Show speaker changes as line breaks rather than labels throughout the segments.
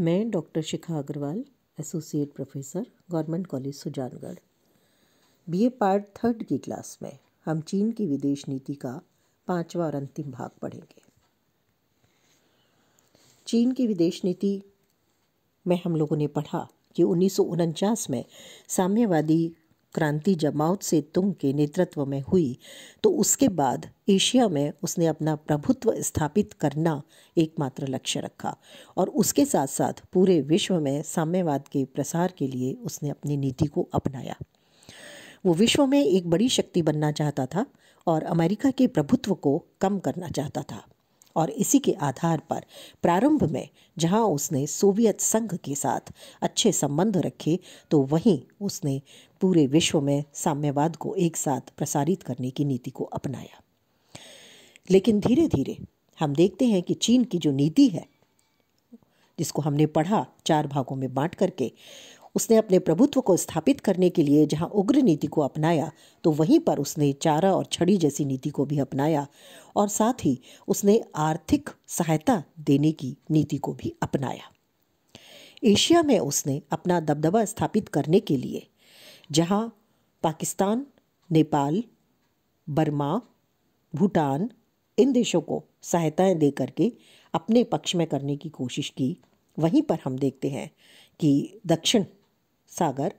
मैं doctor Shikha Agarwal associate professor government college Sujangarh BA part third की class में हम चीन की विदेश नीति का पांचवा और अंतिम भाग पढ़ेंगे चीन की विदेश नीति में हम लोगों ने पढ़ा कि उन्नीस में साम्यवादी क्रांति जमाउत से तुंग के नेतृत्व में हुई तो उसके बाद एशिया में उसने अपना प्रभुत्व स्थापित करना एकमात्र लक्ष्य रखा और उसके साथ साथ पूरे विश्व में साम्यवाद के प्रसार के लिए उसने अपनी नीति को अपनाया वो विश्व में एक बड़ी शक्ति बनना चाहता था और अमेरिका के प्रभुत्व को कम करना चाहता था और इसी के आधार पर प्रारंभ में जहां उसने सोवियत संघ के साथ अच्छे संबंध रखे तो वहीं उसने पूरे विश्व में साम्यवाद को एक साथ प्रसारित करने की नीति को अपनाया लेकिन धीरे धीरे हम देखते हैं कि चीन की जो नीति है जिसको हमने पढ़ा चार भागों में बांट करके उसने अपने प्रभुत्व को स्थापित करने के लिए जहां उग्र नीति को अपनाया तो वहीं पर उसने चारा और छड़ी जैसी नीति को भी अपनाया और साथ ही उसने आर्थिक सहायता देने की नीति को भी अपनाया एशिया में उसने अपना दबदबा स्थापित करने के लिए जहाँ पाकिस्तान नेपाल बर्मा भूटान इन देशों को सहायताएं दे करके अपने पक्ष में करने की कोशिश की वहीं पर हम देखते हैं कि दक्षिण सागर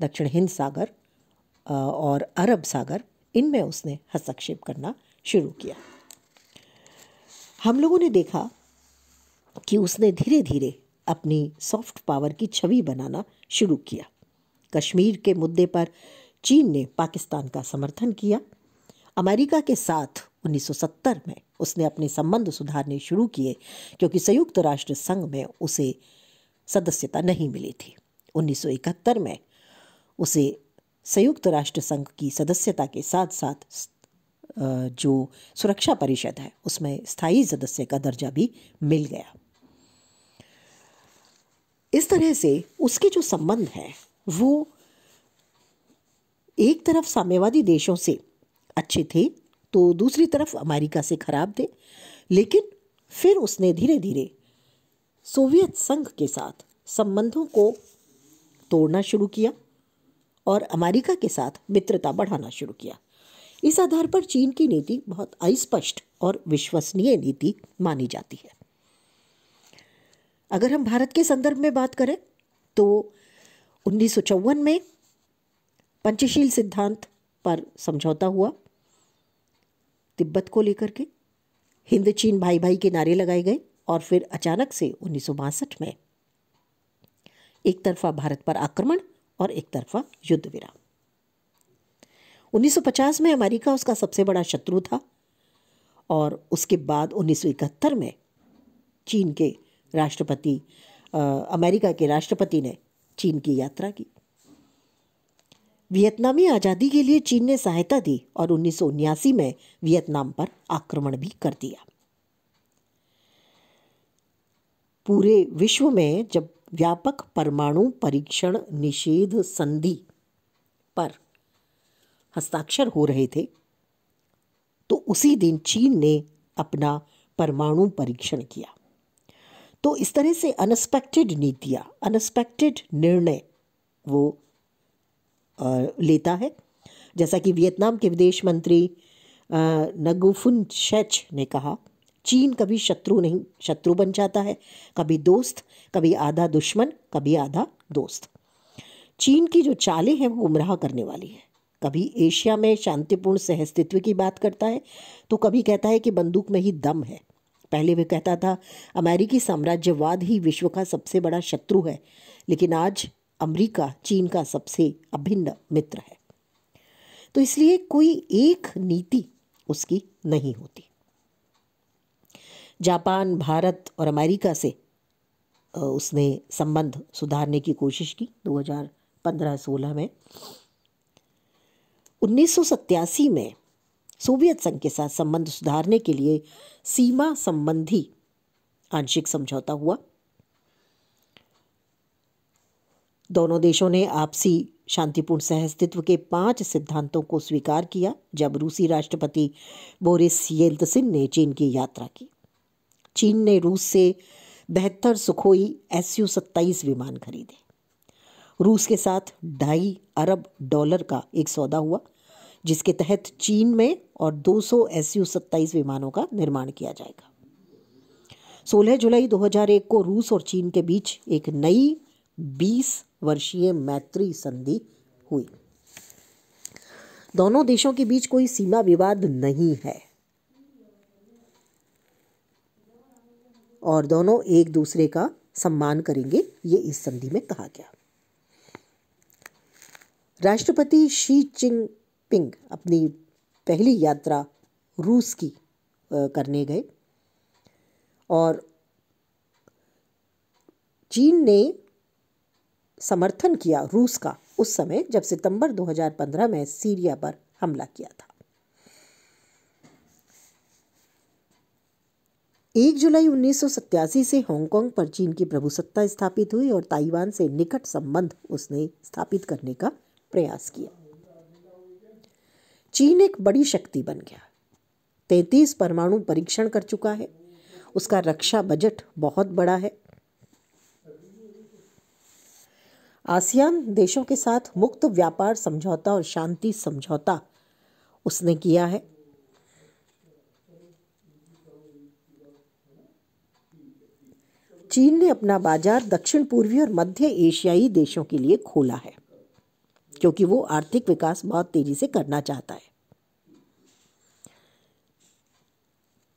दक्षिण हिंद सागर और अरब सागर इनमें उसने हस्तक्षेप करना शुरू किया हम लोगों ने देखा कि उसने धीरे धीरे अपनी सॉफ्ट पावर की छवि बनाना शुरू किया कश्मीर के मुद्दे पर चीन ने पाकिस्तान का समर्थन किया अमेरिका के साथ 1970 में उसने अपने संबंध सुधारने शुरू किए क्योंकि संयुक्त राष्ट्र संघ में उसे सदस्यता नहीं मिली थी 1971 में उसे संयुक्त राष्ट्र संघ की सदस्यता के साथ साथ जो सुरक्षा परिषद है उसमें स्थायी सदस्य का दर्जा भी मिल गया इस तरह से उसके जो संबंध है वो एक तरफ साम्यवादी देशों से अच्छे थे तो दूसरी तरफ अमेरिका से खराब थे लेकिन फिर उसने धीरे धीरे सोवियत संघ के साथ संबंधों को तोड़ना शुरू किया और अमेरिका के साथ मित्रता बढ़ाना शुरू किया इस आधार पर चीन की नीति बहुत अस्पष्ट और विश्वसनीय नीति मानी जाती है अगर हम भारत के संदर्भ में बात करें तो उन्नीस में पंचशील सिद्धांत पर समझौता हुआ तिब्बत को लेकर के हिंद चीन भाई भाई के नारे लगाए गए और फिर अचानक से उन्नीस में एक तरफा भारत पर आक्रमण और एक तरफा युद्ध विराम 1950 में अमेरिका उसका सबसे बड़ा शत्रु था और उसके बाद 1971 में चीन के राष्ट्रपति अमेरिका के राष्ट्रपति ने चीन की यात्रा की वियतनामी आज़ादी के लिए चीन ने सहायता दी और उन्नीस में वियतनाम पर आक्रमण भी कर दिया पूरे विश्व में जब व्यापक परमाणु परीक्षण निषेध संधि पर हस्ताक्षर हो रहे थे तो उसी दिन चीन ने अपना परमाणु परीक्षण किया तो इस तरह से अनएक्सपेक्टेड नीतियाँ अनएक्सपेक्टेड निर्णय वो लेता है जैसा कि वियतनाम के विदेश मंत्री नगुफुन शेच ने कहा चीन कभी शत्रु नहीं शत्रु बन जाता है कभी दोस्त कभी आधा दुश्मन कभी आधा दोस्त चीन की जो चालें हैं वो गुमराह करने वाली है कभी एशिया में शांतिपूर्ण सहअस्तित्व की बात करता है तो कभी कहता है कि बंदूक में ही दम है पहले वे कहता था अमेरिकी साम्राज्यवाद ही विश्व का सबसे बड़ा शत्रु है लेकिन आज अमेरिका चीन का सबसे अभिन्न मित्र है तो इसलिए कोई एक नीति उसकी नहीं होती जापान भारत और अमेरिका से उसने संबंध सुधारने की कोशिश की 2015-16 में उन्नीस में सोवियत संघ के साथ संबंध सुधारने के लिए सीमा संबंधी आंशिक समझौता हुआ दोनों देशों ने आपसी शांतिपूर्ण सहअस्तित्व के पांच सिद्धांतों को स्वीकार किया जब रूसी राष्ट्रपति बोरिस येल्तसिन ने चीन की यात्रा की चीन ने रूस से बेहतर सुखोई एस यू सत्ताईस विमान खरीदे रूस के साथ ढाई अरब डॉलर का एक सौदा हुआ जिसके तहत चीन में और 200 एस यू सत्ताईस विमानों का निर्माण किया जाएगा 16 जुलाई 2001 को रूस और चीन के बीच एक नई 20 वर्षीय मैत्री संधि हुई दोनों देशों के बीच कोई सीमा विवाद नहीं है और दोनों एक दूसरे का सम्मान करेंगे ये इस संधि में कहा गया राष्ट्रपति शी चिंग पिंग अपनी पहली यात्रा रूस की करने गए और चीन ने समर्थन किया रूस का उस समय जब सितंबर 2015 में सीरिया पर हमला किया था एक जुलाई 1987 से हांगकांग पर चीन की प्रभुसत्ता स्थापित हुई और ताइवान से निकट संबंध उसने स्थापित करने का प्रयास किया चीन एक बड़ी शक्ति बन गया तैतीस परमाणु परीक्षण कर चुका है उसका रक्षा बजट बहुत बड़ा है आसियान देशों के साथ मुक्त व्यापार समझौता और शांति समझौता उसने किया है चीन ने अपना बाजार दक्षिण पूर्वी और मध्य एशियाई देशों के लिए खोला है क्योंकि वो आर्थिक विकास बहुत तेजी से करना चाहता है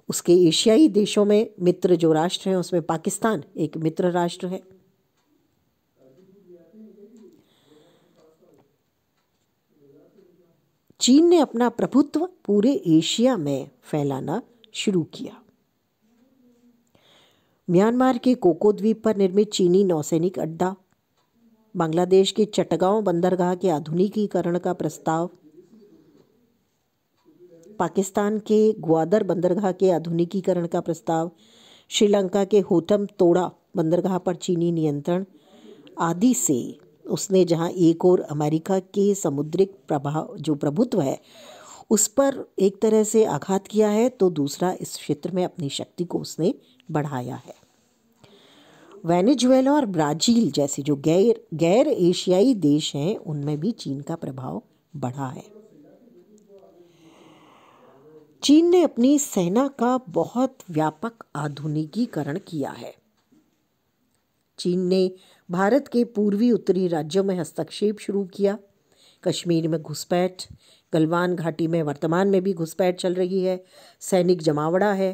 उसके एशियाई देशों में मित्र जो राष्ट्र हैं उसमें पाकिस्तान एक मित्र राष्ट्र है चीन ने अपना प्रभुत्व पूरे एशिया में फैलाना शुरू किया म्यांमार के कोको द्वीप पर निर्मित चीनी नौसैनिक अड्डा बांग्लादेश के चटगांव बंदरगाह के आधुनिकीकरण का प्रस्ताव पाकिस्तान के ग्वादर बंदरगाह के आधुनिकीकरण का प्रस्ताव श्रीलंका के होटम तोड़ा बंदरगाह पर चीनी नियंत्रण आदि से उसने जहां एक और अमेरिका के समुद्रिक प्रभाव जो प्रभुत्व है उस पर एक तरह से आघात किया है तो दूसरा इस क्षेत्र में अपनी शक्ति को उसने बढ़ाया है वेनेजुएला और ब्राज़ील जैसे जो गैर गैर एशियाई देश हैं उनमें भी चीन का प्रभाव बढ़ा है चीन ने अपनी सेना का बहुत व्यापक आधुनिकीकरण किया है चीन ने भारत के पूर्वी उत्तरी राज्यों में हस्तक्षेप शुरू किया कश्मीर में घुसपैठ गलवान घाटी में वर्तमान में भी घुसपैठ चल रही है सैनिक जमावड़ा है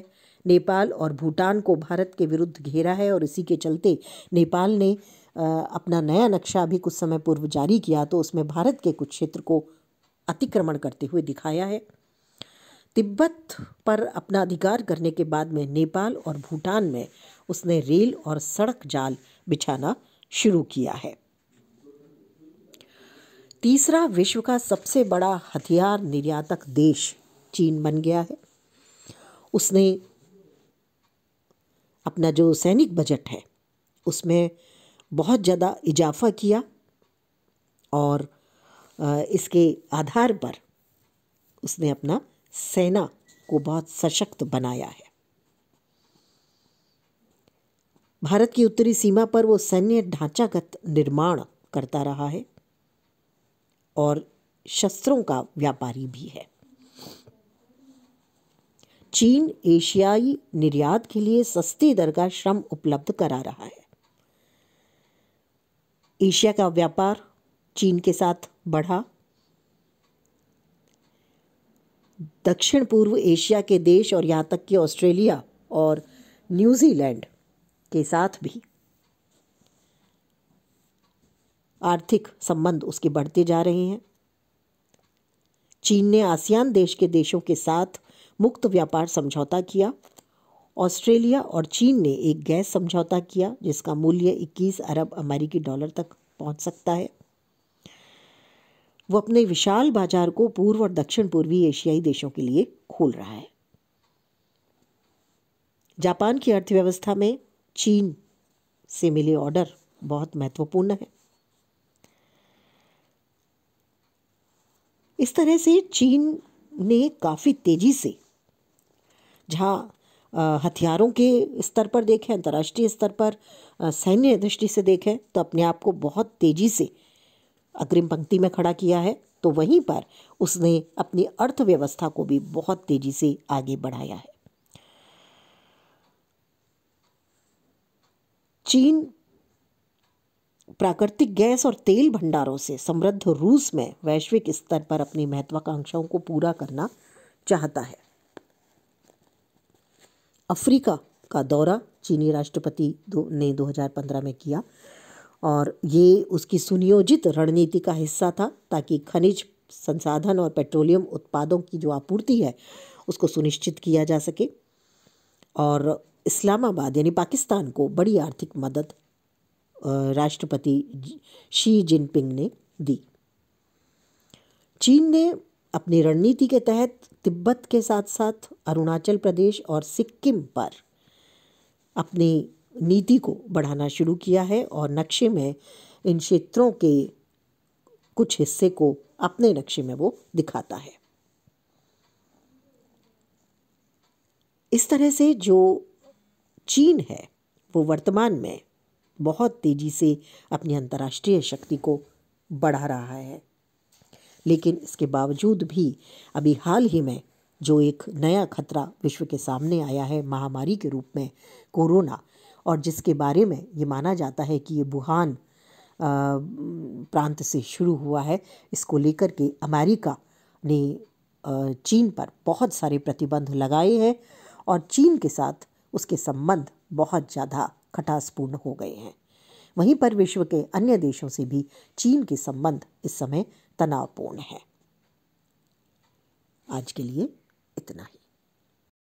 नेपाल और भूटान को भारत के विरुद्ध घेरा है और इसी के चलते नेपाल ने अपना नया नक्शा अभी कुछ समय पूर्व जारी किया तो उसमें भारत के कुछ क्षेत्र को अतिक्रमण करते हुए दिखाया है तिब्बत पर अपना अधिकार करने के बाद में नेपाल और भूटान में उसने रेल और सड़क जाल बिछाना शुरू किया है तीसरा विश्व का सबसे बड़ा हथियार निर्यातक देश चीन बन गया है उसने अपना जो सैनिक बजट है उसमें बहुत ज़्यादा इजाफा किया और इसके आधार पर उसने अपना सेना को बहुत सशक्त बनाया है भारत की उत्तरी सीमा पर वो सैन्य ढांचागत निर्माण करता रहा है और शस्त्रों का व्यापारी भी है चीन एशियाई निर्यात के लिए सस्ती दर का श्रम उपलब्ध करा रहा है एशिया का व्यापार चीन के साथ बढ़ा दक्षिण पूर्व एशिया के देश और यहाँ तक कि ऑस्ट्रेलिया और न्यूजीलैंड के साथ भी आर्थिक संबंध उसके बढ़ते जा रहे हैं चीन ने आसियान देश के देशों के साथ मुक्त व्यापार समझौता किया ऑस्ट्रेलिया और चीन ने एक गैस समझौता किया जिसका मूल्य 21 अरब अमेरिकी डॉलर तक पहुंच सकता है वो अपने विशाल बाजार को पूर्व और दक्षिण पूर्वी एशियाई देशों के लिए खोल रहा है जापान की अर्थव्यवस्था में चीन से मिले ऑर्डर बहुत महत्वपूर्ण है इस तरह से चीन ने काफ़ी तेज़ी से जहाँ हथियारों के स्तर पर देखें अंतर्राष्ट्रीय स्तर पर सैन्य दृष्टि से देखें तो अपने आप को बहुत तेज़ी से अग्रिम पंक्ति में खड़ा किया है तो वहीं पर उसने अपनी अर्थव्यवस्था को भी बहुत तेज़ी से आगे बढ़ाया है चीन प्राकृतिक गैस और तेल भंडारों से समृद्ध रूस में वैश्विक स्तर पर अपनी महत्वाकांक्षाओं को पूरा करना चाहता है अफ्रीका का दौरा चीनी राष्ट्रपति दो, ने 2015 में किया और ये उसकी सुनियोजित रणनीति का हिस्सा था ताकि खनिज संसाधन और पेट्रोलियम उत्पादों की जो आपूर्ति है उसको सुनिश्चित किया जा सके और इस्लामाबाद यानी पाकिस्तान को बड़ी आर्थिक मदद राष्ट्रपति शी जिनपिंग ने दी चीन ने अपनी रणनीति के तहत तिब्बत के साथ साथ अरुणाचल प्रदेश और सिक्किम पर अपनी नीति को बढ़ाना शुरू किया है और नक्शे में इन क्षेत्रों के कुछ हिस्से को अपने नक्शे में वो दिखाता है इस तरह से जो चीन है वो वर्तमान में बहुत तेज़ी से अपनी अंतर्राष्ट्रीय शक्ति को बढ़ा रहा है लेकिन इसके बावजूद भी अभी हाल ही में जो एक नया खतरा विश्व के सामने आया है महामारी के रूप में कोरोना और जिसके बारे में ये माना जाता है कि ये वुहान प्रांत से शुरू हुआ है इसको लेकर के अमेरिका ने चीन पर बहुत सारे प्रतिबंध लगाए हैं और चीन के साथ उसके संबंध बहुत ज़्यादा खटासपूर्ण हो गए हैं वहीं पर विश्व के अन्य देशों से भी चीन के संबंध इस समय तनावपूर्ण हैं आज के लिए इतना ही